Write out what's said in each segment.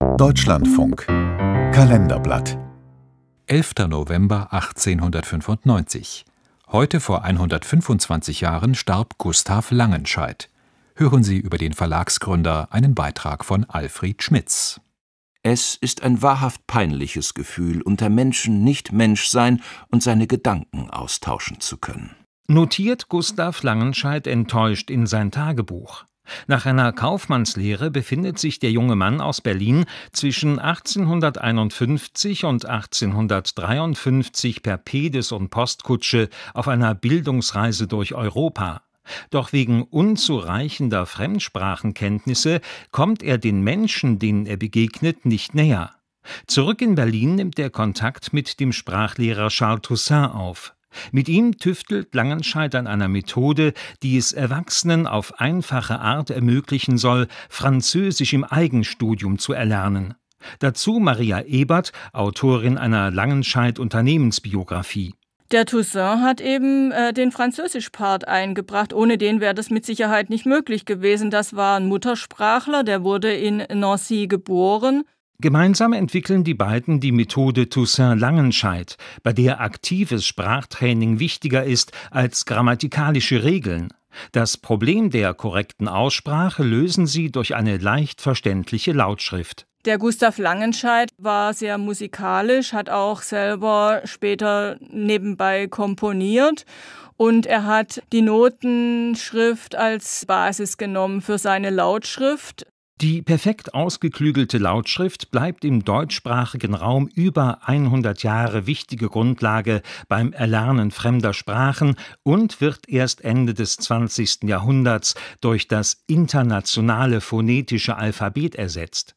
Deutschlandfunk Kalenderblatt 11. November 1895 Heute vor 125 Jahren starb Gustav Langenscheidt. Hören Sie über den Verlagsgründer einen Beitrag von Alfred Schmitz. Es ist ein wahrhaft peinliches Gefühl, unter Menschen nicht Mensch sein und seine Gedanken austauschen zu können. Notiert Gustav Langenscheidt enttäuscht in sein Tagebuch. Nach einer Kaufmannslehre befindet sich der junge Mann aus Berlin zwischen 1851 und 1853 per Pedes und Postkutsche auf einer Bildungsreise durch Europa. Doch wegen unzureichender Fremdsprachenkenntnisse kommt er den Menschen, denen er begegnet, nicht näher. Zurück in Berlin nimmt er Kontakt mit dem Sprachlehrer Charles Toussaint auf. Mit ihm tüftelt Langenscheid an einer Methode, die es Erwachsenen auf einfache Art ermöglichen soll, Französisch im Eigenstudium zu erlernen. Dazu Maria Ebert, Autorin einer langenscheid Unternehmensbiografie. Der Toussaint hat eben äh, den Französisch-Part eingebracht. Ohne den wäre das mit Sicherheit nicht möglich gewesen. Das war ein Muttersprachler, der wurde in Nancy geboren Gemeinsam entwickeln die beiden die Methode Toussaint-Langenscheidt, bei der aktives Sprachtraining wichtiger ist als grammatikalische Regeln. Das Problem der korrekten Aussprache lösen sie durch eine leicht verständliche Lautschrift. Der Gustav Langenscheidt war sehr musikalisch, hat auch selber später nebenbei komponiert und er hat die Notenschrift als Basis genommen für seine Lautschrift. Die perfekt ausgeklügelte Lautschrift bleibt im deutschsprachigen Raum über 100 Jahre wichtige Grundlage beim Erlernen fremder Sprachen und wird erst Ende des 20. Jahrhunderts durch das internationale phonetische Alphabet ersetzt.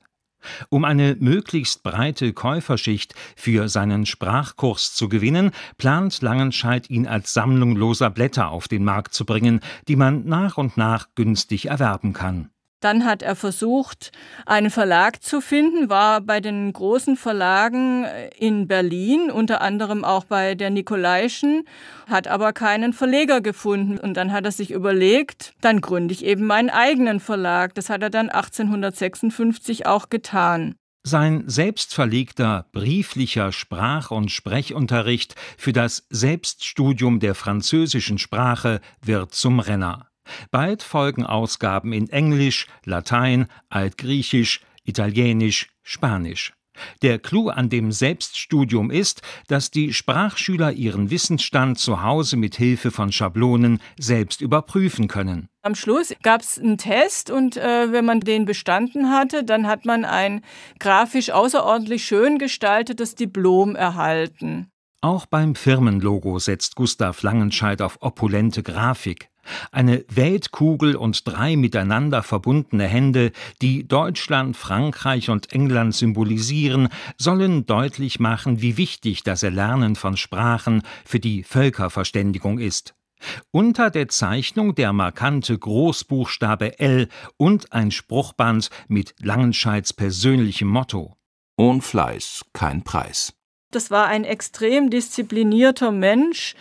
Um eine möglichst breite Käuferschicht für seinen Sprachkurs zu gewinnen, plant Langenscheid, ihn als Sammlung loser Blätter auf den Markt zu bringen, die man nach und nach günstig erwerben kann. Dann hat er versucht, einen Verlag zu finden, war bei den großen Verlagen äh, in Berlin, unter anderem auch bei der Nikolaischen, hat aber keinen Verleger gefunden. Und dann hat er sich überlegt, dann gründe ich eben meinen eigenen Verlag. Das hat er dann 1856 auch getan. Sein selbstverlegter brieflicher Sprach- und Sprechunterricht für das Selbststudium der französischen Sprache wird zum Renner. Bald folgen Ausgaben in Englisch, Latein, Altgriechisch, Italienisch, Spanisch. Der Clou an dem Selbststudium ist, dass die Sprachschüler ihren Wissensstand zu Hause mit Hilfe von Schablonen selbst überprüfen können. Am Schluss gab es einen Test und äh, wenn man den bestanden hatte, dann hat man ein grafisch außerordentlich schön gestaltetes Diplom erhalten. Auch beim Firmenlogo setzt Gustav Langenscheidt auf opulente Grafik. Eine Weltkugel und drei miteinander verbundene Hände, die Deutschland, Frankreich und England symbolisieren, sollen deutlich machen, wie wichtig das Erlernen von Sprachen für die Völkerverständigung ist. Unter der Zeichnung der markante Großbuchstabe L und ein Spruchband mit Langenscheids persönlichem Motto. Ohn Fleiß kein Preis. Das war ein extrem disziplinierter Mensch,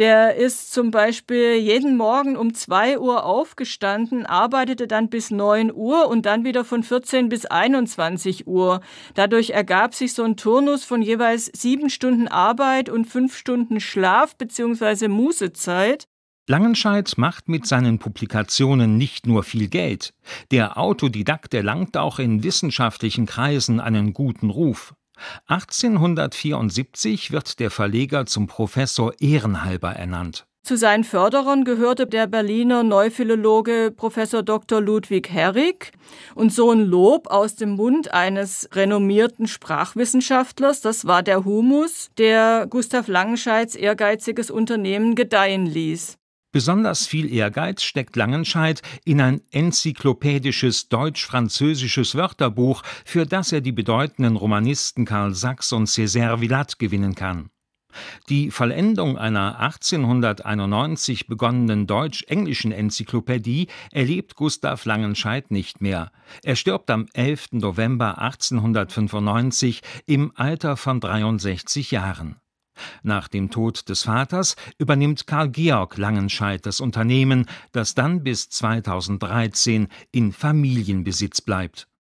der ist zum Beispiel jeden Morgen um 2 Uhr aufgestanden, arbeitete dann bis 9 Uhr und dann wieder von 14 bis 21 Uhr. Dadurch ergab sich so ein Turnus von jeweils sieben Stunden Arbeit und fünf Stunden Schlaf bzw. Musezeit. Langenscheidt macht mit seinen Publikationen nicht nur viel Geld. Der Autodidakt erlangt auch in wissenschaftlichen Kreisen einen guten Ruf. 1874 wird der Verleger zum Professor ehrenhalber ernannt. Zu seinen Förderern gehörte der Berliner Neuphilologe Professor Dr. Ludwig Herrig. Und so ein Lob aus dem Mund eines renommierten Sprachwissenschaftlers, das war der Humus, der Gustav Langenscheids ehrgeiziges Unternehmen gedeihen ließ. Besonders viel Ehrgeiz steckt Langenscheidt in ein enzyklopädisches deutsch-französisches Wörterbuch, für das er die bedeutenden Romanisten Karl Sachs und César Villat gewinnen kann. Die Vollendung einer 1891 begonnenen deutsch-englischen Enzyklopädie erlebt Gustav Langenscheidt nicht mehr. Er stirbt am 11. November 1895 im Alter von 63 Jahren nach dem Tod des Vaters übernimmt Karl Georg Langenscheidt das Unternehmen, das dann bis 2013 in Familienbesitz bleibt